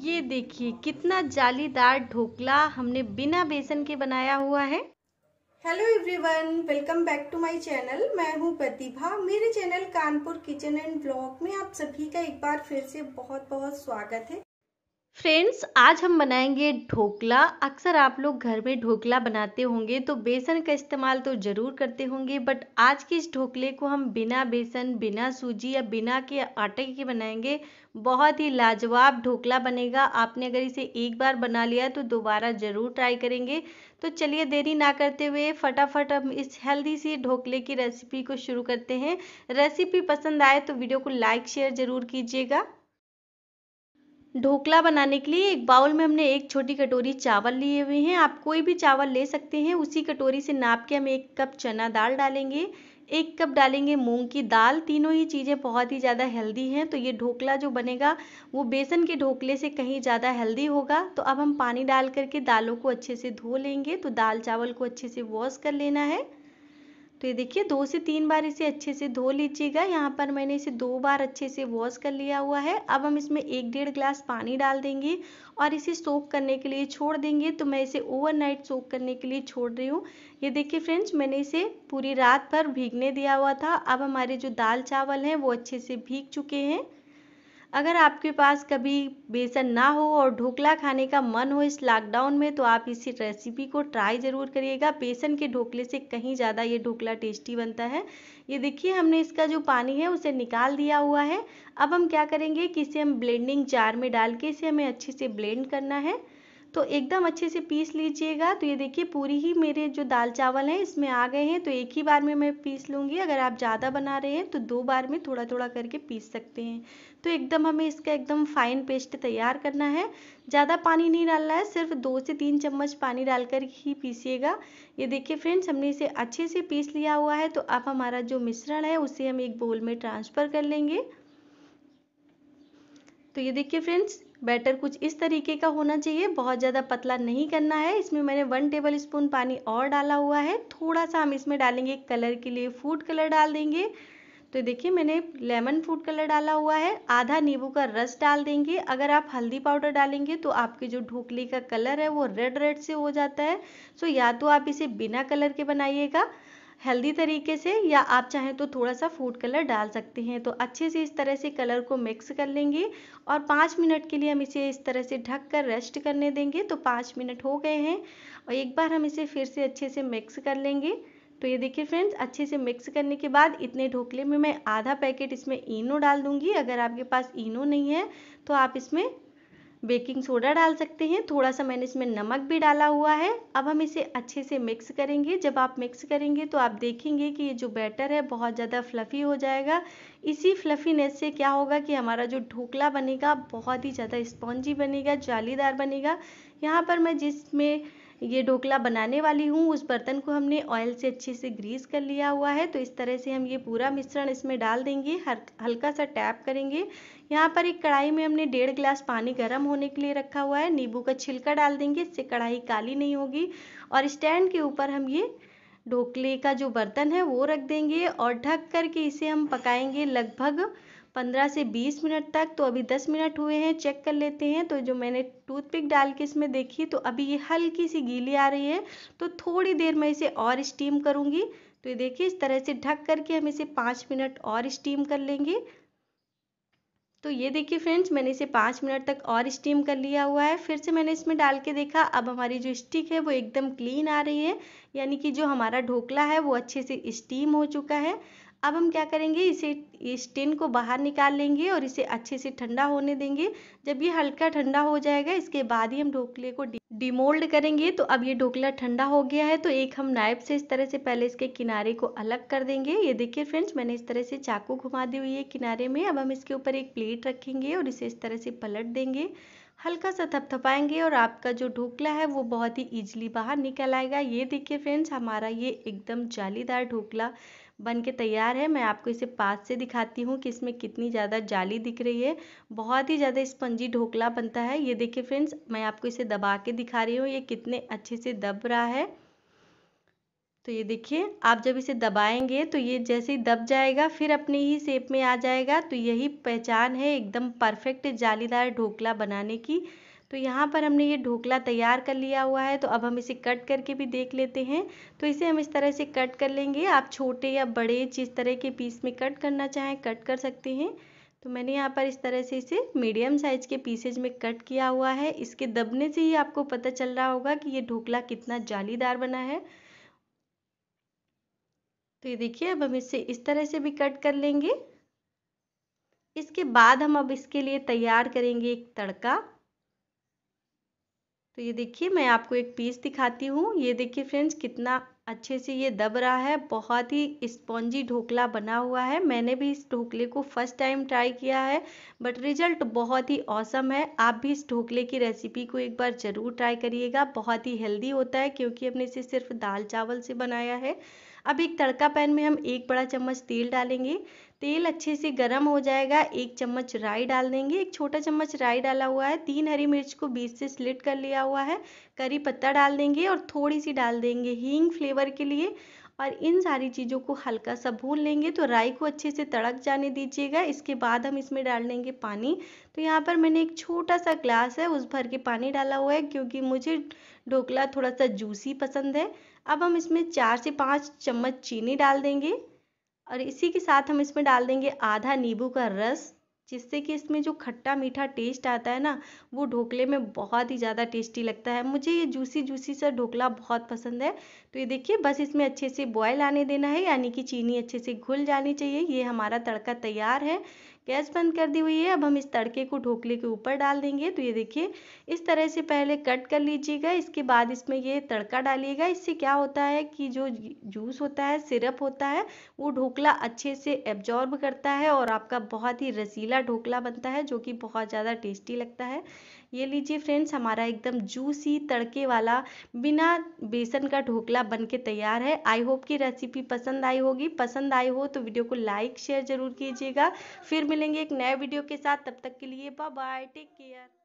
ये देखिए कितना जालीदार ढोकला हमने बिना बेसन के बनाया हुआ है hello everyone welcome back to my channel मैं हूँ प्रतिभा मेरे channel Kanpur Kitchen and blog में आप सभी का एक बार फिर से बहुत बहुत स्वागत है फ्रेंड्स आज हम बनाएंगे ढोकला अक्सर आप लोग घर में ढोकला बनाते होंगे तो बेसन का इस्तेमाल तो ज़रूर करते होंगे बट आज के इस ढोकले को हम बिना बेसन बिना सूजी या बिना के आटे के बनाएंगे बहुत ही लाजवाब ढोकला बनेगा आपने अगर इसे एक बार बना लिया तो दोबारा ज़रूर ट्राई करेंगे तो चलिए देरी ना करते हुए फटाफट हम इस हेल्दी सी ढोकले की रेसिपी को शुरू करते हैं रेसिपी पसंद आए तो वीडियो को लाइक शेयर ज़रूर कीजिएगा ढोकला बनाने के लिए एक बाउल में हमने एक छोटी कटोरी चावल लिए हुए हैं आप कोई भी चावल ले सकते हैं उसी कटोरी से नाप के हम एक कप चना दाल डालेंगे एक कप डालेंगे मूंग की दाल तीनों ही चीज़ें बहुत ही ज़्यादा हेल्दी हैं तो ये ढोकला जो बनेगा वो बेसन के ढोकले से कहीं ज़्यादा हेल्दी होगा तो अब हम पानी डाल करके दालों को अच्छे से धो लेंगे तो दाल चावल को अच्छे से वॉश कर लेना है तो ये देखिए दो से तीन बार इसे अच्छे से धो लीजिएगा यहाँ पर मैंने इसे दो बार अच्छे से वॉश कर लिया हुआ है अब हम इसमें एक डेढ़ ग्लास पानी डाल देंगे और इसे सोक करने के लिए छोड़ देंगे तो मैं इसे ओवरनाइट सोक करने के लिए छोड़ रही हूँ ये देखिए फ्रेंड्स मैंने इसे पूरी रात भर भीगने दिया हुआ था अब हमारे जो दाल चावल हैं वो अच्छे से भीग चुके हैं अगर आपके पास कभी बेसन ना हो और ढोकला खाने का मन हो इस लॉकडाउन में तो आप इसी रेसिपी को ट्राई ज़रूर करिएगा बेसन के ढोकले से कहीं ज़्यादा ये ढोकला टेस्टी बनता है ये देखिए हमने इसका जो पानी है उसे निकाल दिया हुआ है अब हम क्या करेंगे कि इसे हम ब्लेंडिंग जार में डाल के इसे हमें अच्छे से ब्लेंड करना है तो एकदम अच्छे से पीस लीजिएगा तो ये देखिए पूरी ही मेरे जो दाल चावल हैं इसमें आ गए हैं तो एक ही बार में मैं पीस लूँगी अगर आप ज़्यादा बना रहे हैं तो दो बार में थोड़ा थोड़ा करके पीस सकते हैं तो एकदम हमें इसका एकदम फाइन पेस्ट तैयार करना है ज़्यादा पानी नहीं डालना है सिर्फ दो से तीन चम्मच पानी डालकर ही पीसीएगा ये देखिए फ्रेंड्स हमने इसे अच्छे से पीस लिया हुआ है तो अब हमारा जो मिश्रण है उसे हम एक बोल में ट्रांसफ़र कर लेंगे तो ये देखिए फ्रेंड्स बैटर कुछ इस तरीके का होना चाहिए बहुत ज़्यादा पतला नहीं करना है इसमें मैंने वन टेबल स्पून पानी और डाला हुआ है थोड़ा सा हम इसमें डालेंगे कलर के लिए फूड कलर डाल देंगे तो देखिए मैंने लेमन फूड कलर डाला हुआ है आधा नींबू का रस डाल देंगे अगर आप हल्दी पाउडर डालेंगे तो आपके जो ढोकली का कलर है वो रेड रेड से हो जाता है सो या तो आप इसे बिना कलर के बनाइएगा हेल्दी तरीके से या आप चाहें तो थोड़ा सा फूड कलर डाल सकते हैं तो अच्छे से इस तरह से कलर को मिक्स कर लेंगे और पाँच मिनट के लिए हम इसे इस तरह से ढक कर रेस्ट करने देंगे तो पाँच मिनट हो गए हैं और एक बार हम इसे फिर से अच्छे से मिक्स कर लेंगे तो ये देखिए फ्रेंड्स अच्छे से मिक्स करने के बाद इतने ढोकले में मैं आधा पैकेट इसमें इनो डाल दूंगी अगर आपके पास इनो नहीं है तो आप इसमें बेकिंग सोडा डाल सकते हैं थोड़ा सा मैंने इसमें नमक भी डाला हुआ है अब हम इसे अच्छे से मिक्स करेंगे जब आप मिक्स करेंगे तो आप देखेंगे कि ये जो बैटर है बहुत ज़्यादा फ्लफ़ी हो जाएगा इसी फ्लफ़ीनेस से क्या होगा कि हमारा जो ढोकला बनेगा बहुत ही ज़्यादा स्पॉन्जी बनेगा जालीदार बनेगा यहाँ पर मैं जिसमें ये ढोकला बनाने वाली हूँ उस बर्तन को हमने ऑयल से अच्छे से ग्रीस कर लिया हुआ है तो इस तरह से हम ये पूरा मिश्रण इसमें डाल देंगे हल्का सा टैप करेंगे यहाँ पर एक कढ़ाई में हमने डेढ़ गिलास पानी गर्म होने के लिए रखा हुआ है नींबू का छिलका डाल देंगे इससे कढ़ाई काली नहीं होगी और स्टैंड के ऊपर हम ये ढोकले का जो बर्तन है वो रख देंगे और ढक करके इसे हम पकाएंगे लगभग पंद्रह से बीस मिनट तक तो अभी दस मिनट हुए हैं चेक कर लेते हैं तो जो मैंने टूथपिक डाल के इसमें देखी तो अभी ये हल्की सी गीली आ रही है तो थोड़ी देर में इसे और स्टीम करूँगी तो ये देखिए इस तरह से ढक करके हम इसे पाँच मिनट और स्टीम कर लेंगे तो ये देखिए फ्रेंड्स मैंने इसे पाँच मिनट तक और स्टीम कर लिया हुआ है फिर से मैंने इसमें डाल के देखा अब हमारी जो स्टिक है वो एकदम क्लीन आ रही है यानी कि जो हमारा ढोकला है वो अच्छे से स्टीम हो चुका है अब हम क्या करेंगे इसे इस टिन को बाहर निकाल लेंगे और इसे अच्छे से ठंडा होने देंगे जब ये हल्का ठंडा हो जाएगा इसके बाद ही हम ढोकले को डिमोल्ड करेंगे तो अब ये ढोकला ठंडा हो गया है तो एक हम नाइफ से इस तरह से पहले इसके किनारे को अलग कर देंगे ये देखिए फ्रेंड्स मैंने इस तरह से चाकू घुमा दी हुई है किनारे में अब हम इसके ऊपर एक प्लेट रखेंगे और इसे इस तरह से पलट देंगे हल्का सा थपथपाएंगे और आपका जो ढोकला है वो बहुत ही ईजिली बाहर निकल आएगा ये देखिए फ्रेंड्स हमारा ये एकदम जालीदार ढोकला बन के तैयार है मैं आपको इसे पास से दिखाती हूँ कि इसमें कितनी ज़्यादा जाली दिख रही है बहुत ही ज़्यादा स्पंजी ढोकला बनता है ये देखिए फ्रेंड्स मैं आपको इसे दबा के दिखा रही हूँ ये कितने अच्छे से दब रहा है तो ये देखिए आप जब इसे दबाएंगे तो ये जैसे ही दब जाएगा फिर अपने ही शेप में आ जाएगा तो यही पहचान है एकदम परफेक्ट जालीदार ढोकला बनाने की तो यहाँ पर हमने ये ढोकला तैयार कर लिया हुआ है तो अब हम इसे कट करके भी देख लेते हैं तो इसे हम इस तरह से कट कर लेंगे आप छोटे या बड़े जिस तरह के पीस में कट करना चाहें कट कर सकते हैं तो मैंने यहाँ पर इस तरह से इसे मीडियम साइज के पीसेज में कट किया हुआ है इसके दबने से ही आपको पता चल रहा होगा कि ये ढोकला कितना जालीदार बना है तो ये देखिए अब हम इसे इस तरह से भी कट कर लेंगे इसके बाद हम अब इसके लिए तैयार करेंगे एक तड़का तो ये देखिए मैं आपको एक पीस दिखाती हूँ ये देखिए फ्रेंड्स कितना अच्छे से ये दब रहा है बहुत ही स्पॉन्जी ढोकला बना हुआ है मैंने भी इस ढोकले को फर्स्ट टाइम ट्राई किया है बट रिजल्ट बहुत ही औसम है आप भी इस ढोकले की रेसिपी को एक बार ज़रूर ट्राई करिएगा बहुत ही हेल्दी होता है क्योंकि हमने इसे सिर्फ दाल चावल से बनाया है अब एक तड़का पैन में हम एक बड़ा चम्मच तेल डालेंगे तेल अच्छे से गर्म हो जाएगा एक चम्मच राई डाल देंगे एक छोटा चम्मच राई डाला हुआ है तीन हरी मिर्च को बीच से स्लिट कर लिया हुआ है करी पत्ता डाल देंगे और थोड़ी सी डाल देंगे हींग फ्लेवर के लिए और इन सारी चीज़ों को हल्का सा भून लेंगे तो राई को अच्छे से तड़क जाने दीजिएगा इसके बाद हम इसमें डाल देंगे पानी तो यहाँ पर मैंने एक छोटा सा ग्लास है उस भर के पानी डाला हुआ है क्योंकि मुझे ढोकला थोड़ा सा जूसी पसंद है अब हम इसमें चार से पाँच चम्मच चीनी डाल देंगे और इसी के साथ हम इसमें डाल देंगे आधा नींबू का रस जिससे कि इसमें जो खट्टा मीठा टेस्ट आता है ना वो ढोकले में बहुत ही ज़्यादा टेस्टी लगता है मुझे ये जूसी जूसी सा ढोकला बहुत पसंद है तो ये देखिए बस इसमें अच्छे से बॉयल आने देना है यानी कि चीनी अच्छे से घुल जानी चाहिए ये हमारा तड़का तैयार है गैस बंद कर दी हुई है अब हम इस तड़के को ढोकले के ऊपर डाल देंगे तो ये देखिए इस तरह से पहले कट कर लीजिएगा इसके बाद इसमें ये तड़का डालिएगा इससे क्या होता है कि जो जूस होता है सिरप होता है वो ढोकला अच्छे से एब्जॉर्ब करता है और आपका बहुत ही रसीला ढोकला बनता है जो कि बहुत ज़्यादा टेस्टी लगता है ये लीजिए फ्रेंड्स हमारा एकदम जूसी तड़के वाला बिना बेसन का ढोकला बन के तैयार है आई होप की रेसिपी पसंद आई होगी पसंद आई हो तो वीडियो को लाइक शेयर ज़रूर कीजिएगा फिर मिलेंगे एक नए वीडियो के साथ तब तक के लिए बाय बाय टेक केयर